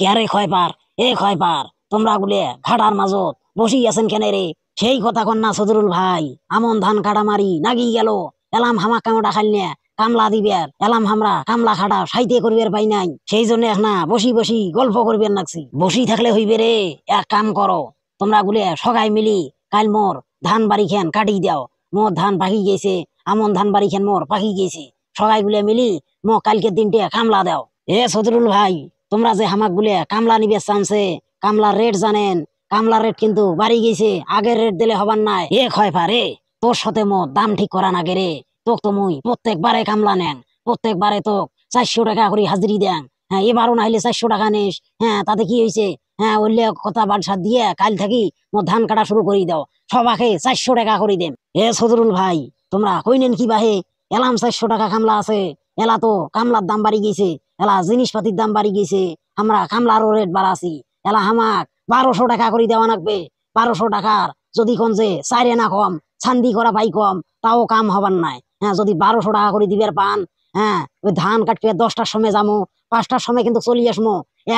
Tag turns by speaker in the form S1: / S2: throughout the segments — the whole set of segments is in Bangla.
S1: ক্যারে খয় পার এ খয় পার তোমরা গুলে ঘাটার মাজত বসি আছেন কেন রে সেই কথা কন্যা সদরুল ভাই আমন ধান কাটা মারি নাগি গেল এলাম হামা কামড়া খাইলে কামলা দিবের এলাম হামরা কামলা খাটা সাইতে করবের পাই নাই সেই জন্য না বসি বসি গল্প করবেন লাগছি বসি থাকলে হইবে রে এক কাম করো তোমরা গুলে সগাই মিলি কাল মোর ধান বাড়ি খেন কাটি দাও মোর ধান পাখি গেছে আমন ধান বাড়ি খেন মোর পাখি গেছে সগাই গুলে মিলি মো কালকে দিনটে কামলা দাও এ সদরুল ভাই তোমরা যে হামাকগুলে কামলা নিবে চানছে কামলার রেট জানেন কামলার রেট কিন্তু বাড়ি গেছে আগের রেট দিলে হবার নাই এ ক্ষয় পারে তোর সাথে মো দাম ঠিক করা না গেরে তোক তো মুই প্রত্যেকবারে কামলা নেন প্রত্যেকবারে তোক চারশো টাকা করে হাজিরি দেন হ্যাঁ এবারও না হলে চারশো টাকা নিস হ্যাঁ তাতে কি হয়েছে হ্যাঁ ওইলে কথা বাদশা দিয়ে কাল থাকি মো ধান কাটা শুরু করি দাও সবাকে চারশো টাকা করে দেন হে সদরুল ভাই তোমরা কইনেন কি বাহে এলাম চারশো টাকা কামলা আছে এলা তো কামলার দাম বাড়ি গেছে এলা জিনিসপাতির দাম বাড়ি গেছে আমরা খামলারও রেট বাড়াছি এলা হামাক বারোশো টাকা করে দেওয়া লাগবে বারোশো টাকার যদি কোন যে চাইরে না কম ছান্দি করা পাই কম তাও কাম হবার নাই হ্যাঁ যদি বারোশো টাকা করে দিবার পান হ্যাঁ ওই ধান কাটবে দশটার সময় যাবো পাঁচটার সময় কিন্তু চলি আসমো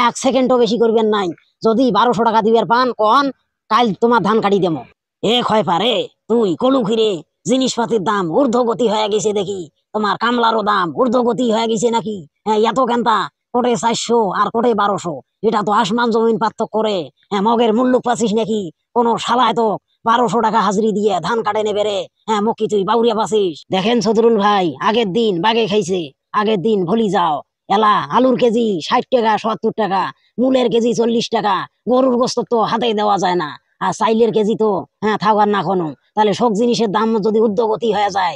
S1: এক সেকেন্ডও বেশি করবেন নাই যদি বারোশো টাকা দিবার পান কন কাল তোমার ধান কাটি দেবো এ ক্ষয় পারে তুই কলু ফিরে জিনিসপাতির দাম ঊর্ধ্বগতি হয়ে গেছে দেখি তোমার কামলারও দাম ঊর্ধ্বগতি হয়ে গেছে নাকি হ্যাঁ এত কেনতা কোটে চারশো আর কোটে বারোশো এটা তো আসমান জমিন পার্থক্য করে হ্যাঁ মগের মূল্য পাচ্ছিস নাকি কোনো সালায় তো বারোশো টাকা হাজরি দিয়ে ধান কাটে নেবে হ্যাঁ মকি তুই বাউরিয়া পাচ্ছিস দেখেন সদরুল ভাই আগের দিন বাগে খাইছে আগের দিন ভুলি যাও এলা আলুর কেজি ষাট টাকা সত্তর টাকা মূলের কেজি চল্লিশ টাকা গরুর গোস্ত তো হাতে দেওয়া যায় না আর সাইলের কেজি তো হ্যাঁ থাকার না কোনো তাহলে সব জিনিসের দাম যদি উদ্যোগতি হয়ে যায়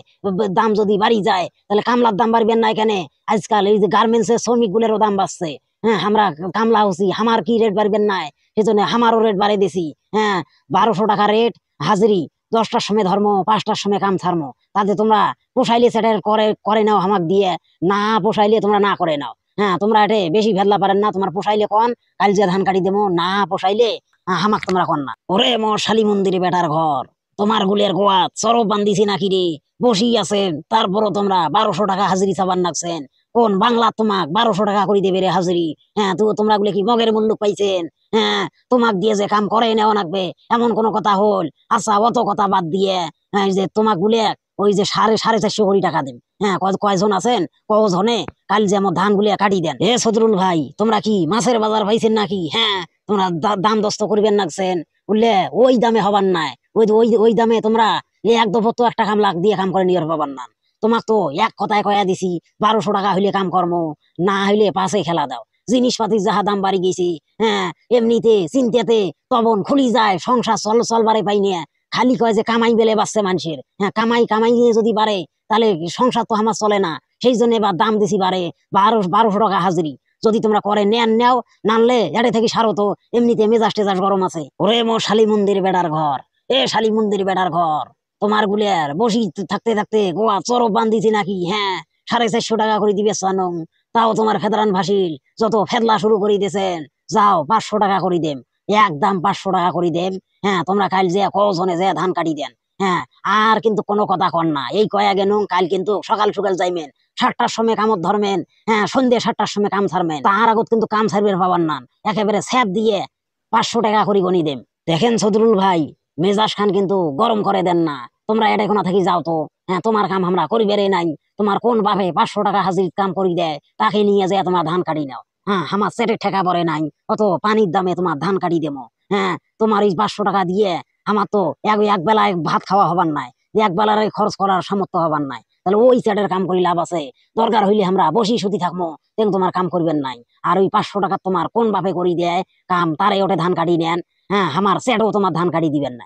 S1: দাম যদি বাড়ি যায় তাহলে কামলার দাম বাড়বেন না এখানে আজকাল এই যে গার্মেন্টসের শ্রমিকগুলোরও দাম বাড়ছে হ্যাঁ আমরা কামলা হচ্ছি আমার কি রেট বাড়বেন না সেই জন্য আমারও রেট বাড়িয়ে দিছি হ্যাঁ বারোশো টাকা রেট হাজিরি দশটার সময় ধর্ম পাঁচটার সময় কাম ছাড়ম তাতে তোমরা পোষাইলে সেটা করে করে নাও হামাক দিয়ে না পোষাইলে তোমরা না করে নাও হ্যাঁ তোমরা এটে বেশি ভেদলা পারেন না তোমার পোষাইলে কন কাল যে ধান কাটি দেবো না পোষাইলে হামাক তোমরা কন না ওরে মর শালী মন্দিরে বেটার ঘর তোমার গুলের গোয়া চরব বান্ধিছি নাকি রে বসি আছেন তারপরও তোমরা বারোশো টাকা হাজিরি সাবান নাকছেন কোন বাংলা তোমাক বারোশো টাকা করে দেবে রে হাজিরি হ্যাঁ তো তোমরা গুলে কি মগের মূল্য পাইছেন হ্যাঁ তোমাক দিয়ে যে কাম করে নেওয়া লাগবে এমন কোনো কথা হল আচ্ছা অত কথা বাদ দিয়ে হ্যাঁ যে তোমাক গুলে ওই যে সাড়ে সাড়ে চারশো কোটি টাকা দেন হ্যাঁ কয়জন আছেন কজনে কাল যে আমার ধান গুলিয়া কাটি দেন হে সদরুল ভাই তোমরা কি মাছের বাজার পাইছেন নাকি হ্যাঁ তোমরা দাম দস্ত করবেন নাকছেন বললে ওই দামে হবার নাই ওই ওই ওই দামে তোমরা এক দফ তো একটা কাম লাখ দিয়ে কাম করে নিয়ে পাবার না তোমার তো এক কথায় কয়া দিছি বারোশো টাকা হইলে কাম কর্ম না হইলে পাশে খেলা দাও জিনিসপাতির যাহা দাম বাড়ি গেছি হ্যাঁ এমনিতে চিন্তাতে তবন খুলি যায় সংসার চল চলবারে পাই নিয়ে খালি কয় যে কামাই বেলে বাড়ছে মানুষের হ্যাঁ কামাই কামাই নিয়ে যদি বাড়ে তাহলে সংসার তো আমার চলে না সেই জন্য এবার দাম দিছি বাড়ে বারো বারোশো টাকা হাজিরি যদি তোমরা করে নেন নেও নানলে এড়ে থেকে সারো তো এমনিতে মেজাজ টেজাজ গরম আছে ওরে মো শালি মন্দির বেড়ার ঘর এ শালি মন্দির বেড়ার ঘর তোমার গুলিয়ার বসি থাকতে থাকতে গোয়া চরব বান্ধিছি নাকি হ্যাঁ সাড়ে চারশো টাকা করে দিবে সানং তাও তোমার ফেদরান ভাসিল যত ফেদলা শুরু করে দিয়েছেন যাও পাঁচশো টাকা করে দেম এক দাম পাঁচশো টাকা করে দেম হ্যাঁ তোমরা কাল যে কজনে যে ধান কাটি দেন হ্যাঁ আর কিন্তু কোনো কথা কন না এই কয়া গেন কাল কিন্তু সকাল সকাল যাইমেন সাতটার সময় কামত ধরমেন হ্যাঁ সন্ধ্যে সাতটার সময় কাম ছাড়বেন তাহার আগত কিন্তু কাম ছাড়বেন পাবার নান একেবারে স্যাপ দিয়ে পাঁচশো টাকা করি গনি দেন দেখেন সদরুল ভাই মেজাজ খান কিন্তু গরম করে দেন না তোমরা এটা কোনো থেকে যাও তো হ্যাঁ তোমার কাম আমরা করি বেড়ে নাই তোমার কোন বাপে পাঁচশো টাকা হাজির কাম করি দেয় তাকে নিয়ে যায় তোমার ধান কাটি নাও হ্যাঁ আমার সেটের ঠেকা পরে নাই অত পানির দামে তোমার ধান কাটি দেবো হ্যাঁ তোমার এই পাঁচশো টাকা দিয়ে আমার তো এক এক বেলায় ভাত খাওয়া হবার নাই এক বেলার খরচ করার সামর্থ্য হবার নাই তাহলে ওই চ্যাটের কাম করি লাভ আছে দরকার হইলে আমরা বসি সুতি থাকবো তেন তোমার কাম করবেন নাই আর ওই পাঁচশো টাকা তোমার কোন বাপে করি দেয় কাম তারাই ওটা ধান কাটি নেন হ্যাঁ আমার স্যাটও তোমার ধান কাটি দিবেন না